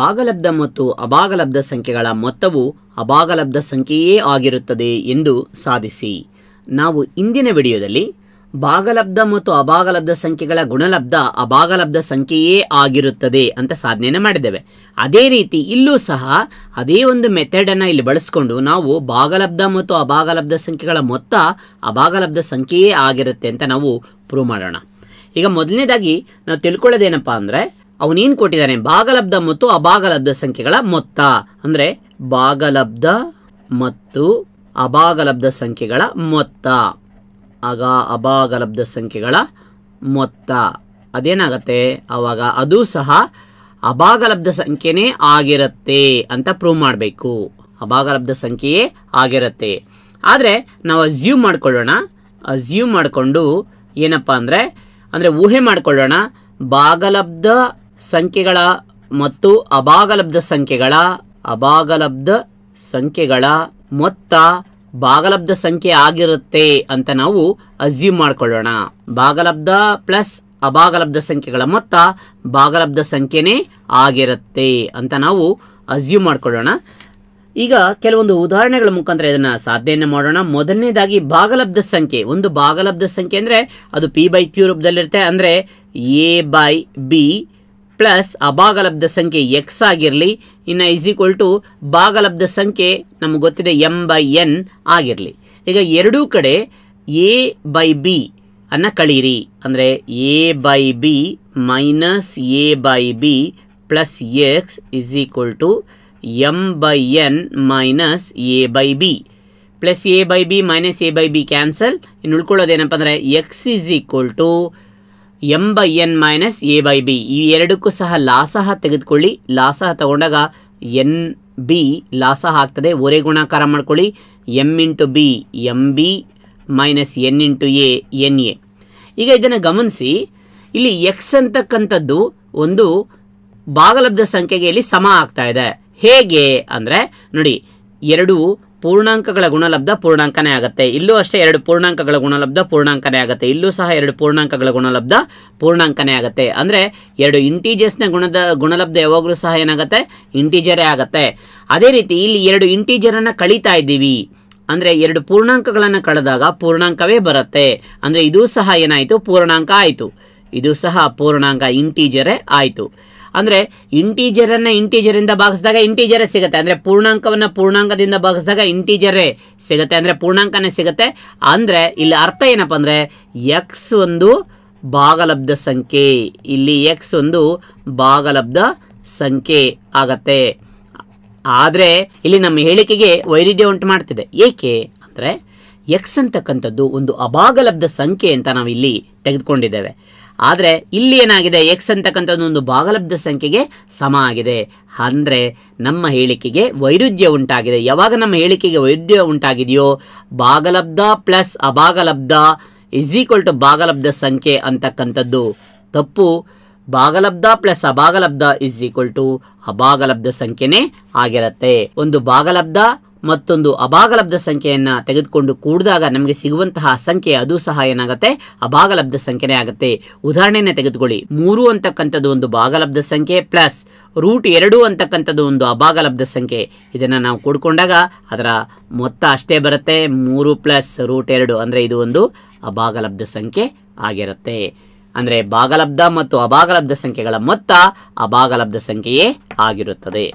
ಭಾಗಲಬ್ಧ ಮತ್ತು ಅಭಾಗಲಬ್ಧ ಸಂಖ್ಯೆಗಳ ಮೊತ್ತವು ಅಭಾಗಲಬ್ಧ ಸಂಖ್ಯೆಯೇ ಆಗಿರುತ್ತದೆ ಎಂದು ಸಾಧಿಸಿ ನಾವು ಇಂದಿನ ವಿಡಿಯೋದಲ್ಲಿ ಭಾಗಲಬ್ಧ ಮತ್ತು ಅಭಾಗಲಬ್ಧ ಸಂಖ್ಯೆಗಳ ಗುಣಲಬ್ಧ ಅಭಾಗಲಬ್ಧ ಸಂಖ್ಯೆಯೇ ಆಗಿರುತ್ತದೆ ಅಂತ ಸಾಧನೆಯನ್ನು ಮಾಡಿದ್ದೇವೆ ಅದೇ ರೀತಿ ಇಲ್ಲೂ ಸಹ ಅದೇ ಒಂದು ಮೆಥಡನ್ನು ಇಲ್ಲಿ ಬಳಸ್ಕೊಂಡು ನಾವು ಭಾಗಲಬ್ಧ ಮತ್ತು ಅಭಾಗಲಬ್ಧ ಸಂಖ್ಯೆಗಳ ಮೊತ್ತ ಅಭಾಗಲಬ್ಧ ಸಂಖ್ಯೆಯೇ ಆಗಿರುತ್ತೆ ಅಂತ ನಾವು ಪ್ರೂವ್ ಮಾಡೋಣ ಈಗ ಮೊದಲನೇದಾಗಿ ನಾವು ತಿಳ್ಕೊಳ್ಳೋದೇನಪ್ಪ ಅಂದರೆ ಅವನೇನು ಕೊಟ್ಟಿದ್ದಾನೆ ಭಾಗಲಬ್ಧ ಮತ್ತು ಅಭಾಗಲಬ್ಧ ಸಂಖ್ಯೆಗಳ ಮೊತ್ತ ಅಂದರೆ ಭಾಗಲಬ್ಧ ಮತ್ತು ಅಭಾಗಲಬ್ಧ ಸಂಖ್ಯೆಗಳ ಮೊತ್ತ ಆಗ ಅಭಾಗಲಬ್ಧ ಸಂಖ್ಯೆಗಳ ಮೊತ್ತ ಅದೇನಾಗತ್ತೆ ಅವಾಗ ಅದು ಸಹ ಅಭಾಗಲಬ್ಧ ಸಂಖ್ಯೆನೇ ಆಗಿರುತ್ತೆ ಅಂತ ಪ್ರೂವ್ ಮಾಡಬೇಕು ಅಭಾಗಲಬ್ಧ ಸಂಖ್ಯೆಯೇ ಆಗಿರುತ್ತೆ ಆದರೆ ನಾವು ಅಸ್ಯೂಮ್ ಮಾಡಿಕೊಳ್ಳೋಣ ಅಸ್ಯೂಮ್ ಮಾಡಿಕೊಂಡು ಏನಪ್ಪ ಅಂದರೆ ಅಂದರೆ ಊಹೆ ಮಾಡಿಕೊಳ್ಳೋಣ ಭಾಗಲಬ್ಧ ಸಂಖ್ಯೆಗಳ ಮತ್ತು ಅಭಾಗಲಬ್ಧ ಸಂಖ್ಯೆಗಳ ಅಭಾಗಲಬ್ಧ ಸಂಖ್ಯೆಗಳ ಮೊತ್ತ ಭಾಗಲಬ್ಧ ಸಂಖ್ಯೆ ಆಗಿರುತ್ತೆ ಅಂತ ನಾವು ಅಸ್ಯೂಮ್ ಮಾಡ್ಕೊಳ್ಳೋಣ ಭಾಗಲಬ್ಧ ಪ್ಲಸ್ ಅಭಾಗಲಬ್ಧ ಸಂಖ್ಯೆಗಳ ಮೊತ್ತ ಭಾಗಲಬ್ಧ ಸಂಖ್ಯೆನೇ ಆಗಿರುತ್ತೆ ಅಂತ ನಾವು ಅಸ್ಯೂಮ್ ಮಾಡ್ಕೊಳ್ಳೋಣ ಈಗ ಕೆಲವೊಂದು ಉದಾಹರಣೆಗಳ ಮುಖಾಂತರ ಇದನ್ನು ಸಾಧನೆಯನ್ನು ಮಾಡೋಣ ಮೊದಲನೇದಾಗಿ ಭಾಗಲಬ್ಧ ಸಂಖ್ಯೆ ಒಂದು ಭಾಗಲಬ್ಧ ಸಂಖ್ಯೆ ಅಂದರೆ ಅದು ಪಿ ಬೈ ಕ್ಯೂ ರೂಪದಲ್ಲಿರುತ್ತೆ ಅಂದರೆ ಎ ಬೈ ಬಿ ಪ್ಲಸ್ ಅಭಾಗಲಬ್ಧ ಸಂಖ್ಯೆ ಎಕ್ಸ್ ಆಗಿರಲಿ ಇನ್ನು ಈಸ್ ಈಕ್ವಲ್ ಟು ಭಾಗಲಬ್ಧ ಸಂಖ್ಯೆ ನಮ್ಗೆ ಗೊತ್ತಿದೆ ಎಮ್ ಬೈ ಎನ್ ಆಗಿರಲಿ ಈಗ ಎರಡೂ ಕಡೆ ಎ ಬೈ ಬಿ ಅನ್ನು ಕಳೀರಿ ಅಂದರೆ a by b minus a by b plus x is equal to m by n minus a by b plus a by b minus a by b cancel ಇನ್ನು ಉಳ್ಕೊಳ್ಳೋದೇನಪ್ಪ ಅಂದರೆ x is equal to m by n minus a by b ಈ ಎರಡಕ್ಕೂ ಸಹ ಲಾಸಹ ತೆಗೆದುಕೊಳ್ಳಿ ಲಾಸಹ ತಗೊಂಡಾಗ N B ಲಾಸಹ ಆಗ್ತದೆ ಒರೆ ಗುಣಾಕಾರ ಮಾಡ್ಕೊಳ್ಳಿ m into b m b minus n into a n a ಈಗ ಇದನ್ನು ಗಮನಿಸಿ ಇಲ್ಲಿ ಎಕ್ಸ್ ಅಂತಕ್ಕಂಥದ್ದು ಒಂದು ಭಾಗಲಬ್ಧ ಸಂಖ್ಯೆಗೆ ಇಲ್ಲಿ ಸಮ ಆಗ್ತಾ ಇದೆ ಹೇಗೆ ಅಂದರೆ ನೋಡಿ ಎರಡು ಪೂರ್ಣಾಂಕಗಳ ಗುಣಲಬ್ಧ ಪೂರ್ಣಾಂಕನೇ ಆಗುತ್ತೆ ಇಲ್ಲೂ ಅಷ್ಟೇ ಎರಡು ಪೂರ್ಣಾಂಕಗಳ ಗುಣಲಬ್ಧ ಪೂರ್ಣಾಂಕನೇ ಆಗುತ್ತೆ ಇಲ್ಲೂ ಸಹ ಎರಡು ಪೂರ್ಣಾಂಕಗಳ ಗುಣಲಬ್ಧ ಪೂರ್ಣಾಂಕನೇ ಆಗುತ್ತೆ ಅಂದರೆ ಎರಡು ಇಂಟೀಜರ್ಸ್ನ ಗುಣದ ಗುಣಲಬ್ಧ ಯಾವಾಗಲೂ ಸಹ ಏನಾಗುತ್ತೆ ಇಂಟೀಜರೇ ಆಗುತ್ತೆ ಅದೇ ರೀತಿ ಇಲ್ಲಿ ಎರಡು ಇಂಟೀಜರನ್ನು ಕಳೀತಾ ಇದ್ದೀವಿ ಅಂದರೆ ಎರಡು ಪೂರ್ಣಾಂಕಗಳನ್ನು ಕಳೆದಾಗ ಪೂರ್ಣಾಂಕವೇ ಬರುತ್ತೆ ಅಂದರೆ ಇದೂ ಸಹ ಏನಾಯಿತು ಪೂರ್ಣಾಂಕ ಆಯಿತು ಇದು ಸಹ ಪೂರ್ಣಾಂಕ ಇಂಟೀಜರೇ ಆಯಿತು ಅಂದರೆ ಇಂಟೀಜರನ್ನು ಇಂಟೀಜರಿಂದ ಭಾಗಿಸಿದಾಗ ಇಂಟೀಜರೇ ಸಿಗುತ್ತೆ ಅಂದರೆ ಪೂರ್ಣಾಂಕವನ್ನು ಪೂರ್ಣಾಂಕದಿಂದ ಭಾಗಿಸಿದಾಗ ಇಂಟೀಜರೇ ಸಿಗುತ್ತೆ ಅಂದರೆ ಪೂರ್ಣಾಂಕನೇ ಸಿಗುತ್ತೆ ಅಂದರೆ ಇಲ್ಲಿ ಅರ್ಥ ಏನಪ್ಪ ಅಂದರೆ ಎಕ್ಸ್ ಒಂದು ಭಾಗಲಬ್ಧ ಸಂಖ್ಯೆ ಇಲ್ಲಿ ಎಕ್ಸ್ ಒಂದು ಭಾಗಲಬ್ಧ ಸಂಖ್ಯೆ ಆಗತ್ತೆ ಆದರೆ ಇಲ್ಲಿ ನಮ್ಮ ಹೇಳಿಕೆಗೆ ವೈರುಧ್ಯ ಉಂಟು ಮಾಡ್ತಿದೆ ಏಕೆ ಅಂದರೆ ಎಕ್ಸ್ ಅಂತಕ್ಕಂಥದ್ದು ಒಂದು ಅಭಾಗಲಬ್ಧ ಸಂಖ್ಯೆ ಅಂತ ನಾವು ಇಲ್ಲಿ ತೆಗೆದುಕೊಂಡಿದ್ದೇವೆ ಆದರೆ ಇಲ್ಲಿ ಏನಾಗಿದೆ ಎಕ್ಸ್ ಅಂತಕ್ಕಂಥದ್ದು ಒಂದು ಭಾಗಲಬ್ಧ ಸಂಖ್ಯೆಗೆ ಸಮ ಆಗಿದೆ ಅಂದರೆ ನಮ್ಮ ಹೇಳಿಕೆಗೆ ವೈರುಧ್ಯ ಉಂಟಾಗಿದೆ ಯಾವಾಗ ನಮ್ಮ ಹೇಳಿಕೆಗೆ ವೈರುಧ್ಯ ಉಂಟಾಗಿದೆಯೋ ಭಾಗಲಬ್ಧ ಪ್ಲಸ್ ಅಭಾಗಲಬ್ಧ ಇಸ್ ಈಕ್ವಲ್ ಟು ಭಾಗಲಬ್ಧ ಸಂಖ್ಯೆ ಅಂತಕ್ಕಂಥದ್ದು ತಪ್ಪು ಭಾಗಲಬ್ಧ ಪ್ಲಸ್ ಅಭಾಗಲಬ್ಧ ಇಸ್ ಈಕ್ವಲ್ ಟು ಅಭಾಗಲಬ್ಧ ಸಂಖ್ಯೆನೇ ಆಗಿರುತ್ತೆ ಒಂದು ಭಾಗಲಬ್ಧ ಮತ್ತೊಂದು ಅಭಾಗಲಬ್ಧ ಸಂಖ್ಯೆಯನ್ನು ತೆಗೆದುಕೊಂಡು ಕೂಡಿದಾಗ ನಮಗೆ ಸಿಗುವಂತಹ ಸಂಖ್ಯೆ ಅದು ಸಹ ಏನಾಗುತ್ತೆ ಅಭಾಗಲಬ್ಧ ಸಂಖ್ಯೆನೇ ಆಗುತ್ತೆ ಉದಾಹರಣೆಯನ್ನೇ ತೆಗೆದುಕೊಳ್ಳಿ ಮೂರು ಅಂತಕ್ಕಂಥದ್ದು ಒಂದು ಭಾಗಲಬ್ಧ ಸಂಖ್ಯೆ ಪ್ಲಸ್ ರೂಟ್ ಎರಡು ಅಂತಕ್ಕಂಥದ್ದು ಒಂದು ಅಭಾಗಲಬ್ಧ ಸಂಖ್ಯೆ ಇದನ್ನು ನಾವು ಕೂಡಿಕೊಂಡಾಗ ಅದರ ಮೊತ್ತ ಅಷ್ಟೇ ಬರುತ್ತೆ ಮೂರು ಪ್ಲಸ್ ರೂಟ್ ಎರಡು ಅಂದರೆ ಇದು ಒಂದು ಅಭಾಗಲಬ್ಧ ಸಂಖ್ಯೆ ಆಗಿರುತ್ತೆ ಅಂದರೆ ಭಾಗಲಬ್ಧ ಮತ್ತು ಅಭಾಗಲಬ್ಧ ಸಂಖ್ಯೆಗಳ ಮೊತ್ತ ಅಭಾಗಲಬ್ಧ ಸಂಖ್ಯೆಯೇ ಆಗಿರುತ್ತದೆ